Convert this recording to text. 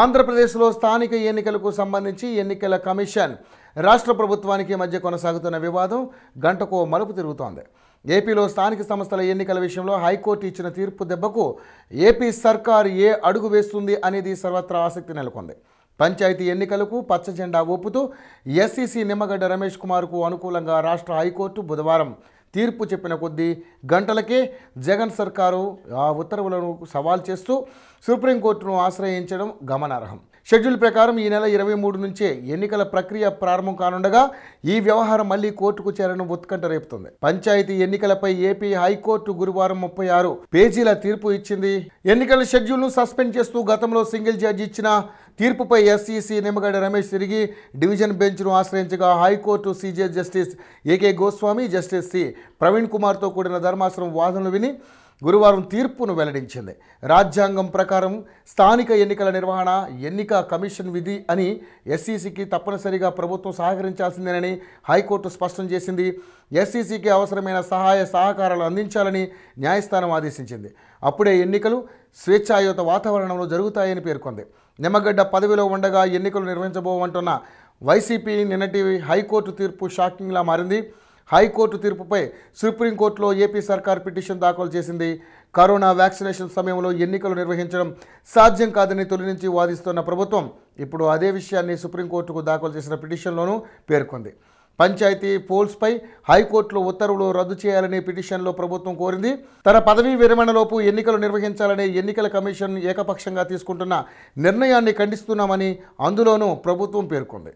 ఆంధ్రప్రదేశ్లో స్థానిక ఎన్నికలకు సంబంధించి ఎన్నికల కమిషన్ రాష్ట్ర ప్రభుత్వానికి మధ్య కొనసాగుతున్న వివాదం గంటకో మలుపు తిరుగుతోంది ఏపీలో స్థానిక సంస్థల ఎన్నికల విషయంలో హైకోర్టు ఇచ్చిన తీర్పు దెబ్బకు ఏపీ సర్కార్ ఏ అడుగు వేస్తుంది అనేది సర్వత్రా ఆసక్తి నెలకొంది పంచాయతీ ఎన్నికలకు పచ్చజెండా ఒప్పుతూ ఎస్సీసీ నిమ్మగడ్డ రమేష్ కుమార్కు అనుకూలంగా రాష్ట్ర హైకోర్టు బుధవారం తీర్పు చెప్పిన కొద్దీ గంటలకే జగన్ సర్కారు ఆ ఉత్తర్వులను సవాల్ చేస్తూ సుప్రీంకోర్టును ఆశ్రయించడం గమనార్హం షెడ్యూల్ ప్రకారం ఈ నెల ఇరవై మూడు నుంచే ఎన్నికల ప్రక్రియ ప్రారంభం కానుండగా ఈ వ్యవహారం మళ్లీ కోర్టుకు చేరడం ఉత్కంఠ రేపుతుంది పంచాయతీ ఎన్నికలపై ఏపీ హైకోర్టు గురువారం ముప్పై ఆరు పేజీల తీర్పు ఇచ్చింది ఎన్నికల షెడ్యూల్ను సస్పెండ్ చేస్తూ గతంలో సింగిల్ జడ్జ్ ఇచ్చిన తీర్పుపై ఎస్ఈసీ నిమ్మగడ్డ రమేష్ తిరిగి డివిజన్ బెంచ్ను ఆశ్రయించగా high court CJ justice AK Goswami justice C Praveen కుమార్తో కూడిన ధర్మాసనం వాదనలు విని గురువారం తీర్పును వెల్లడించింది రాజ్యాంగం ప్రకారం స్థానిక ఎన్నికల నిర్వహణ ఎన్నిక కమిషన్ విధి అని ఎస్సీసీకి తప్పనిసరిగా ప్రభుత్వం సహకరించాల్సిందేనని హైకోర్టు స్పష్టం చేసింది ఎస్సీసీకి అవసరమైన సహాయ సహకారాలు అందించాలని న్యాయస్థానం ఆదేశించింది అప్పుడే ఎన్నికలు స్వేచ్ఛాయుత వాతావరణంలో జరుగుతాయని పేర్కొంది నిమ్మగడ్డ పదవిలో ఉండగా ఎన్నికలు నిర్వహించబోమంటున్న వైసీపీ నిన్నటి హైకోర్టు తీర్పు షాకింగ్లా మారింది హైకోర్టు తీర్పుపై సుప్రీంకోర్టులో ఏపీ సర్కార్ పిటిషన్ దాఖలు చేసింది కరోనా వ్యాక్సినేషన్ సమయంలో ఎన్నికలు నిర్వహించడం సాధ్యం కాదని తొలి నుంచి వాదిస్తున్న ప్రభుత్వం ఇప్పుడు అదే విషయాన్ని సుప్రీంకోర్టుకు దాఖలు చేసిన పిటిషన్లోనూ పేర్కొంది పంచాయతీ పోల్స్పై హైకోర్టులో ఉత్తర్వులు రద్దు చేయాలని పిటిషన్లో ప్రభుత్వం కోరింది తన పదవీ విరమణలోపు ఎన్నికలు నిర్వహించాలని ఎన్నికల కమిషన్ ఏకపక్షంగా తీసుకుంటున్న నిర్ణయాన్ని ఖండిస్తున్నామని అందులోనూ ప్రభుత్వం పేర్కొంది